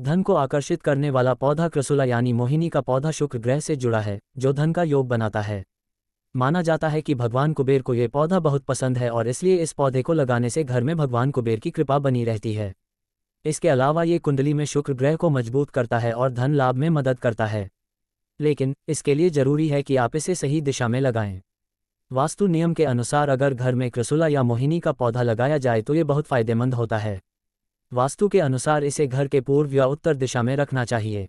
धन को आकर्षित करने वाला पौधा क्रसुला यानी मोहिनी का पौधा शुक्र ग्रह से जुड़ा है जो धन का योग बनाता है माना जाता है कि भगवान कुबेर को ये पौधा बहुत पसंद है और इसलिए इस पौधे को लगाने से घर में भगवान कुबेर की कृपा बनी रहती है इसके अलावा ये कुंडली में शुक्र ग्रह को मजबूत करता है और धन लाभ में मदद करता है लेकिन इसके लिए जरूरी है कि आप इसे सही दिशा में लगाएं वास्तु नियम के अनुसार अगर घर में क्रसुला या मोहिनी का पौधा लगाया जाए तो ये बहुत फायदेमंद होता है वास्तु के अनुसार इसे घर के पूर्व या उत्तर दिशा में रखना चाहिए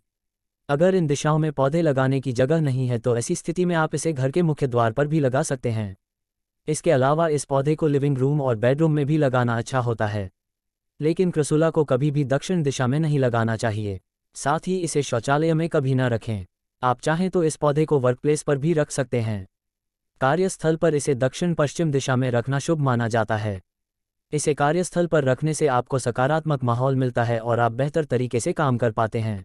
अगर इन दिशाओं में पौधे लगाने की जगह नहीं है तो ऐसी स्थिति में आप इसे घर के मुख्य द्वार पर भी लगा सकते हैं इसके अलावा इस पौधे को लिविंग रूम और बेडरूम में भी लगाना अच्छा होता है लेकिन क्रसुला को कभी भी दक्षिण दिशा में नहीं लगाना चाहिए साथ ही इसे शौचालय में कभी न रखें आप चाहें तो इस पौधे को वर्कप्लेस पर भी रख सकते हैं कार्यस्थल पर इसे दक्षिण पश्चिम दिशा में रखना शुभ माना जाता है इसे कार्यस्थल पर रखने से आपको सकारात्मक माहौल मिलता है और आप बेहतर तरीके से काम कर पाते हैं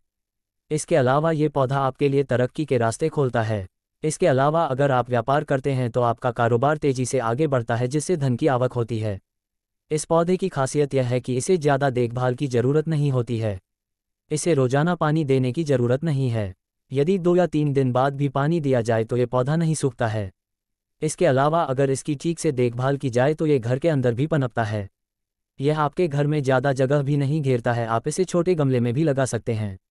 इसके अलावा ये पौधा आपके लिए तरक्की के रास्ते खोलता है इसके अलावा अगर आप व्यापार करते हैं तो आपका कारोबार तेजी से आगे बढ़ता है जिससे धन की आवक होती है इस पौधे की खासियत यह है कि इसे ज़्यादा देखभाल की जरूरत नहीं होती है इसे रोजाना पानी देने की जरूरत नहीं है यदि दो या तीन दिन बाद भी पानी दिया जाए तो ये पौधा नहीं सूखता है इसके अलावा अगर इसकी ठीक से देखभाल की जाए तो ये घर के अंदर भी पनपता है यह आपके घर में ज़्यादा जगह भी नहीं घेरता है आप इसे छोटे गमले में भी लगा सकते हैं